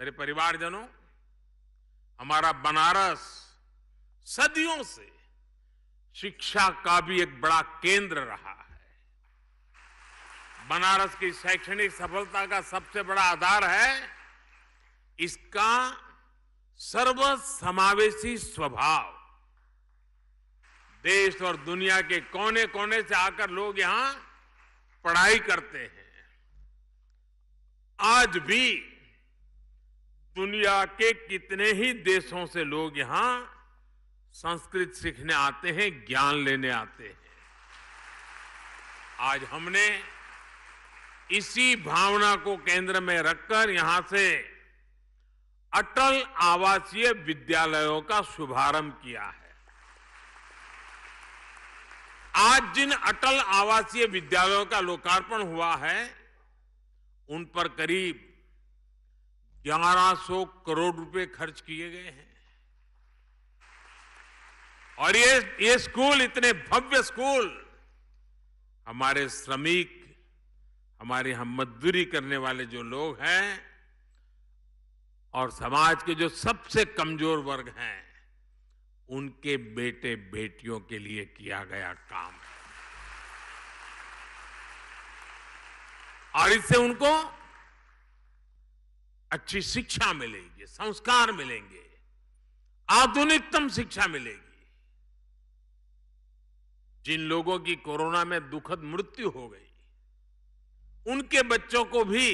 मेरे परिवारजनों हमारा बनारस सदियों से शिक्षा का भी एक बड़ा केंद्र रहा है बनारस की शैक्षणिक सफलता का सबसे बड़ा आधार है इसका सर्वसमावेशी स्वभाव देश और दुनिया के कोने कोने से आकर लोग यहां पढ़ाई करते हैं आज भी दुनिया के कितने ही देशों से लोग यहां संस्कृत सीखने आते हैं ज्ञान लेने आते हैं आज हमने इसी भावना को केंद्र में रखकर यहां से अटल आवासीय विद्यालयों का शुभारंभ किया है आज जिन अटल आवासीय विद्यालयों का लोकार्पण हुआ है उन पर करीब ग्यारह सौ करोड़ रुपए खर्च किए गए हैं और ये ये स्कूल इतने भव्य स्कूल हमारे श्रमिक हमारे यहां मजदूरी करने वाले जो लोग हैं और समाज के जो सबसे कमजोर वर्ग हैं उनके बेटे बेटियों के लिए किया गया काम है और इससे उनको अच्छी शिक्षा मिलेगी संस्कार मिलेंगे आधुनिकतम शिक्षा मिलेगी जिन लोगों की कोरोना में दुखद मृत्यु हो गई उनके बच्चों को भी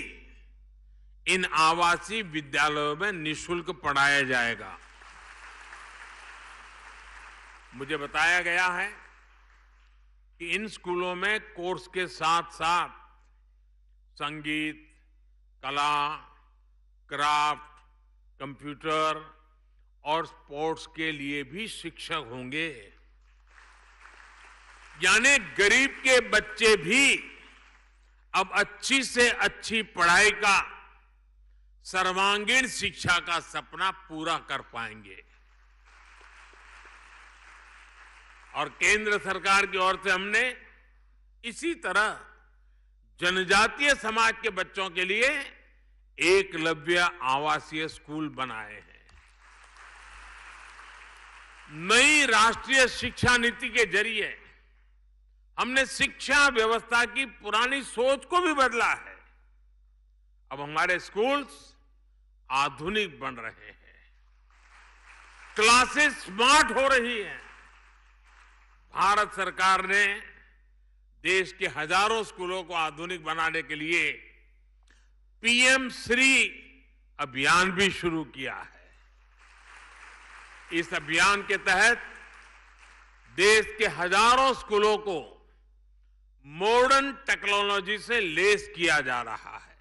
इन आवासीय विद्यालयों में निशुल्क पढ़ाया जाएगा मुझे बताया गया है कि इन स्कूलों में कोर्स के साथ साथ संगीत कला क्राफ्ट कंप्यूटर और स्पोर्ट्स के लिए भी शिक्षक होंगे यानी गरीब के बच्चे भी अब अच्छी से अच्छी पढ़ाई का सर्वांगीण शिक्षा का सपना पूरा कर पाएंगे और केंद्र सरकार की ओर से हमने इसी तरह जनजातीय समाज के बच्चों के लिए एकलव्य आवासीय स्कूल बनाए हैं नई राष्ट्रीय शिक्षा नीति के जरिए हमने शिक्षा व्यवस्था की पुरानी सोच को भी बदला है अब हमारे स्कूल्स आधुनिक बन रहे हैं क्लासेस स्मार्ट हो रही हैं भारत सरकार ने देश के हजारों स्कूलों को आधुनिक बनाने के लिए पीएम श्री अभियान भी शुरू किया है इस अभियान के तहत देश के हजारों स्कूलों को मॉडर्न टेक्नोलॉजी से लेस किया जा रहा है